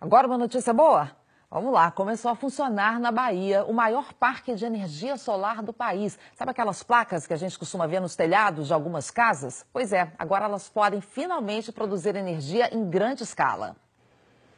Agora uma notícia boa. Vamos lá, começou a funcionar na Bahia o maior parque de energia solar do país. Sabe aquelas placas que a gente costuma ver nos telhados de algumas casas? Pois é, agora elas podem finalmente produzir energia em grande escala.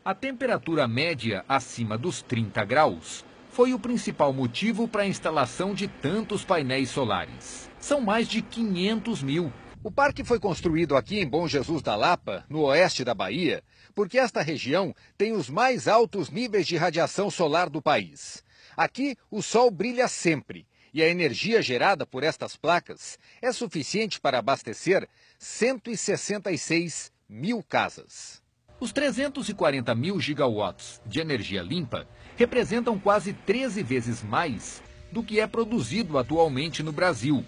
A temperatura média acima dos 30 graus foi o principal motivo para a instalação de tantos painéis solares. São mais de 500 mil o parque foi construído aqui em Bom Jesus da Lapa, no oeste da Bahia, porque esta região tem os mais altos níveis de radiação solar do país. Aqui, o sol brilha sempre e a energia gerada por estas placas é suficiente para abastecer 166 mil casas. Os 340 mil gigawatts de energia limpa representam quase 13 vezes mais do que é produzido atualmente no Brasil.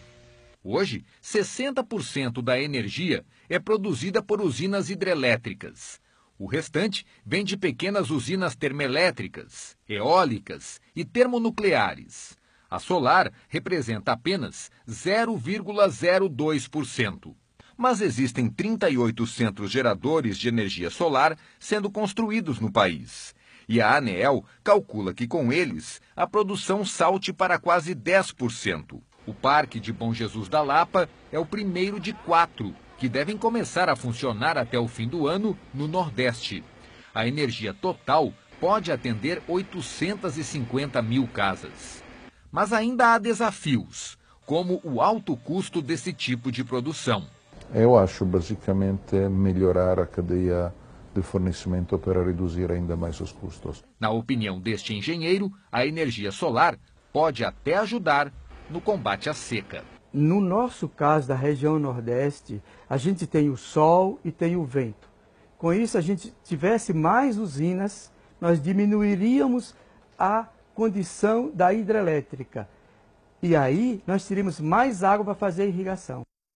Hoje, 60% da energia é produzida por usinas hidrelétricas. O restante vem de pequenas usinas termoelétricas, eólicas e termonucleares. A solar representa apenas 0,02%. Mas existem 38 centros geradores de energia solar sendo construídos no país. E a ANEEL calcula que com eles a produção salte para quase 10%. O Parque de Bom Jesus da Lapa é o primeiro de quatro que devem começar a funcionar até o fim do ano no Nordeste. A energia total pode atender 850 mil casas. Mas ainda há desafios, como o alto custo desse tipo de produção. Eu acho basicamente é melhorar a cadeia de fornecimento para reduzir ainda mais os custos. Na opinião deste engenheiro, a energia solar pode até ajudar no combate à seca. No nosso caso da região Nordeste, a gente tem o sol e tem o vento. Com isso, a gente tivesse mais usinas, nós diminuiríamos a condição da hidrelétrica. E aí, nós teríamos mais água para fazer irrigação.